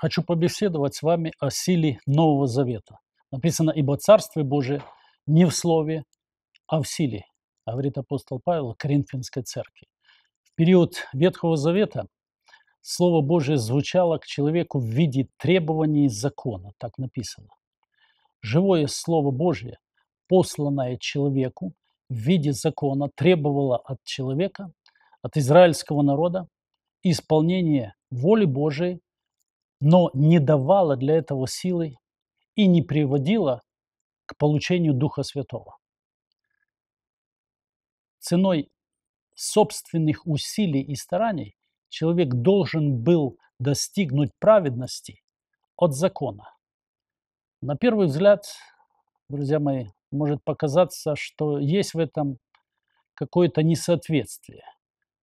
хочу побеседовать с вами о силе Нового Завета. Написано, ибо Царствие Божие не в слове, а в силе, говорит апостол Павел Коринфянской церкви. В период Ветхого Завета Слово Божие звучало к человеку в виде требований закона, так написано. Живое Слово Божие, посланное человеку в виде закона, требовало от человека, от израильского народа исполнения воли Божией но не давала для этого силы и не приводила к получению Духа Святого. Ценой собственных усилий и стараний человек должен был достигнуть праведности от закона. На первый взгляд, друзья мои, может показаться, что есть в этом какое-то несоответствие,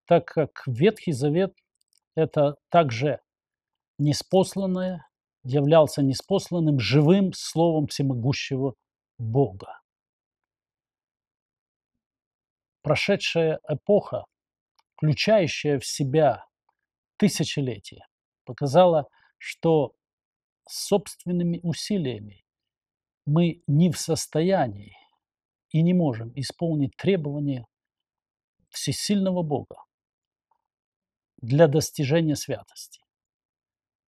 так как Ветхий Завет – это также неспосланное, являлся неспосланным живым словом всемогущего Бога. Прошедшая эпоха, включающая в себя тысячелетия, показала, что собственными усилиями мы не в состоянии и не можем исполнить требования всесильного Бога для достижения святости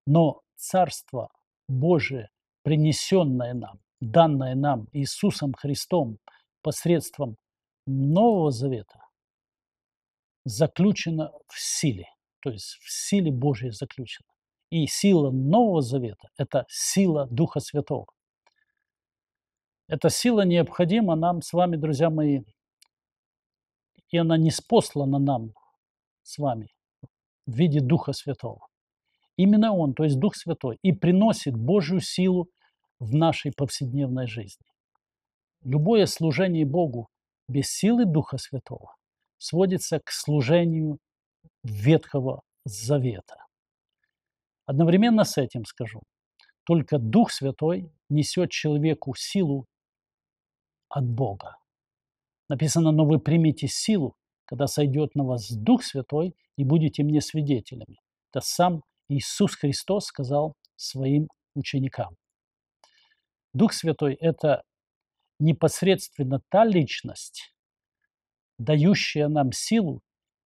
но Царство Божие, принесенное нам, данное нам Иисусом Христом посредством Нового Завета, заключено в силе, то есть в силе Божьей заключено. И сила Нового Завета – это сила Духа Святого. Эта сила необходима нам с вами, друзья мои, и она не спослана нам с вами в виде Духа Святого. Именно Он, то есть Дух Святой, и приносит Божью силу в нашей повседневной жизни. Любое служение Богу без силы Духа Святого сводится к служению Ветхого Завета. Одновременно с этим скажу, только Дух Святой несет человеку силу от Бога. Написано, но вы примите силу, когда сойдет на вас Дух Святой и будете мне свидетелями. Это сам Иисус Христос сказал своим ученикам. Дух Святой – это непосредственно та личность, дающая нам силу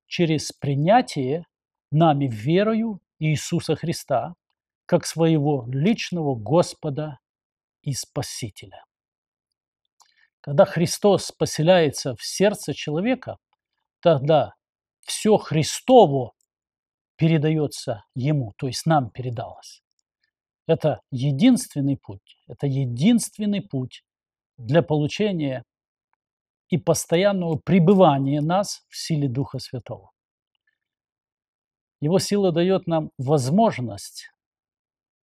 через принятие нами верою Иисуса Христа как своего личного Господа и Спасителя. Когда Христос поселяется в сердце человека, тогда все Христово передается ему, то есть нам передалось. Это единственный путь, это единственный путь для получения и постоянного пребывания нас в силе Духа Святого. Его сила дает нам возможность,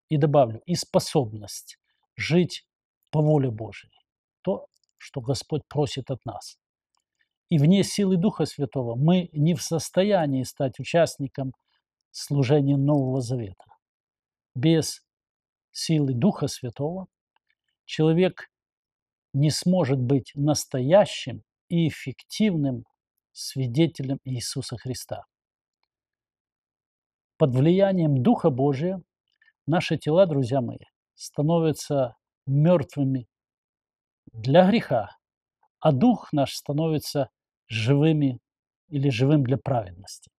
и добавлю, и способность жить по воле Божьей. То, что Господь просит от нас. И вне силы Духа Святого мы не в состоянии стать участником – служение Нового Завета. Без силы Духа Святого человек не сможет быть настоящим и эффективным свидетелем Иисуса Христа. Под влиянием Духа Божия наши тела, друзья мои, становятся мертвыми для греха, а Дух наш становится живыми или живым для праведности.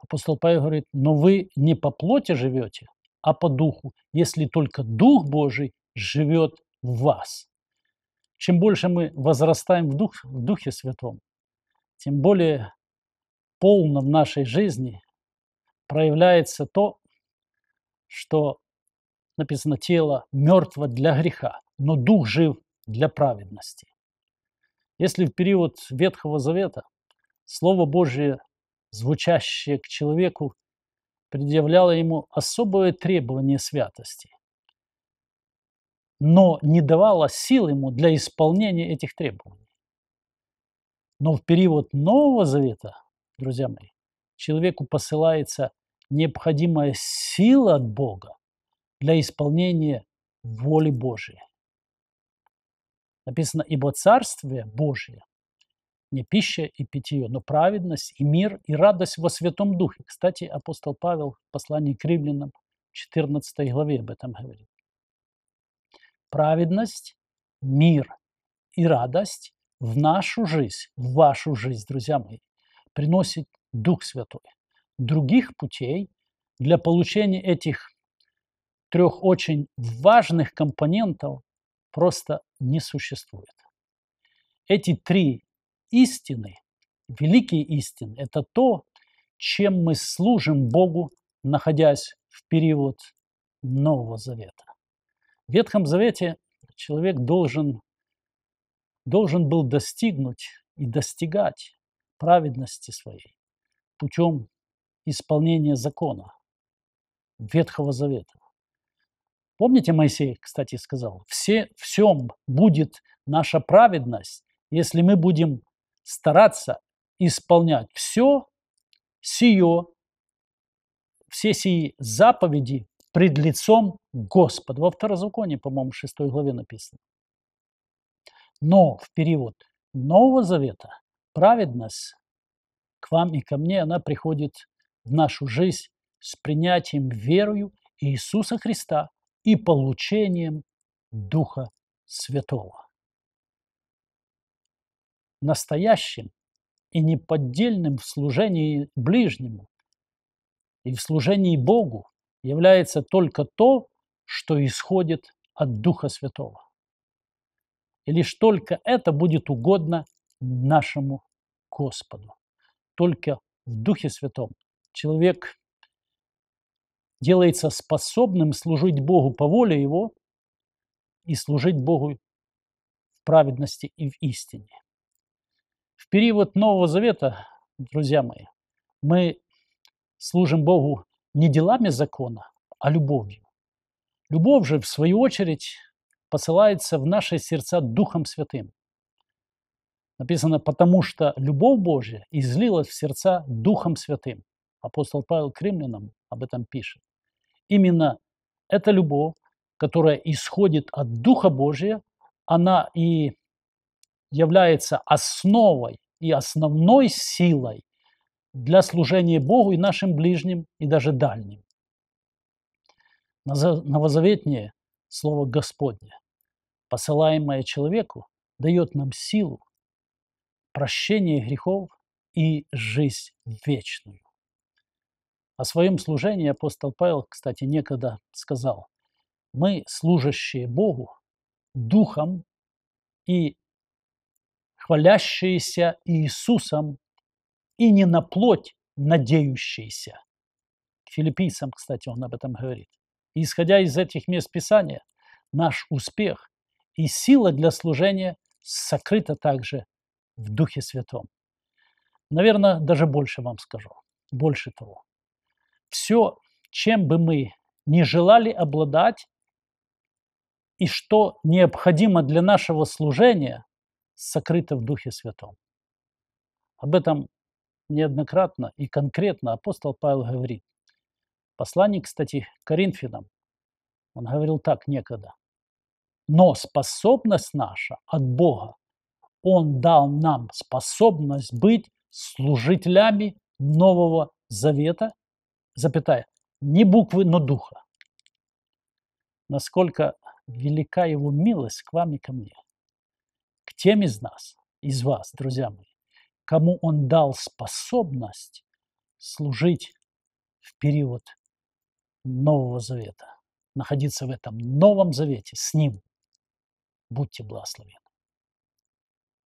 Апостол Павел говорит, но вы не по плоти живете, а по духу, если только Дух Божий живет в вас. Чем больше мы возрастаем в, дух, в Духе Святом, тем более полно в нашей жизни проявляется то, что написано тело мертво для греха, но дух жив для праведности. Если в период Ветхого Завета Слово Божие звучащее к человеку, предъявляло ему особое требование святости, но не давало сил ему для исполнения этих требований. Но в период Нового Завета, друзья мои, человеку посылается необходимая сила от Бога для исполнения воли Божией. Написано, ибо Царствие Божие не пища и питье, но праведность и мир и радость во Святом Духе. Кстати, апостол Павел в послании к римлянам 14 главе об этом говорит. Праведность, мир и радость в нашу жизнь, в вашу жизнь, друзья мои, приносит Дух Святой. Других путей для получения этих трех очень важных компонентов просто не существует. Эти три истины, великие истины – это то, чем мы служим Богу, находясь в период Нового Завета. В Ветхом Завете человек должен, должен был достигнуть и достигать праведности своей путем исполнения закона Ветхого Завета. Помните, Моисей, кстати, сказал, все, всем будет наша праведность, если мы будем стараться исполнять все сие, все сии заповеди пред лицом Господа. Во Второзаконии, по-моему, 6 главе написано. Но в период Нового Завета праведность к вам и ко мне, она приходит в нашу жизнь с принятием верою Иисуса Христа и получением Духа Святого настоящим и неподдельным в служении ближнему и в служении Богу является только то, что исходит от Духа Святого. И лишь только это будет угодно нашему Господу. Только в Духе Святом человек делается способным служить Богу по воле Его и служить Богу в праведности и в истине. В период Нового Завета, друзья мои, мы служим Богу не делами закона, а любовью. Любовь же, в свою очередь, посылается в наши сердца Духом Святым. Написано, потому что любовь Божья излилась в сердца Духом Святым. Апостол Павел к об этом пишет. Именно эта любовь, которая исходит от Духа Божия, она и является основой и основной силой для служения Богу и нашим ближним, и даже дальним. Новозаветнее Слово Господне, посылаемое человеку, дает нам силу, прощение грехов и жизнь вечную. О своем служении апостол Павел, кстати, некогда сказал, мы, служащие Богу, духом и хвалящиеся Иисусом, и не на плоть надеющиеся. К филиппийцам, кстати, он об этом говорит. И исходя из этих мест Писания, наш успех и сила для служения сокрыта также в Духе Святом. Наверное, даже больше вам скажу, больше того. Все, чем бы мы не желали обладать, и что необходимо для нашего служения, сокрыто в Духе Святом. Об этом неоднократно и конкретно апостол Павел говорит. Посланник, кстати, Коринфянам, он говорил так некогда. Но способность наша от Бога, Он дал нам способность быть служителями Нового Завета, запятая, не буквы, но духа. Насколько велика Его милость к вам и ко мне – тем из нас, из вас, друзья мои, кому Он дал способность служить в период Нового Завета, находиться в этом Новом Завете с Ним. Будьте благословены.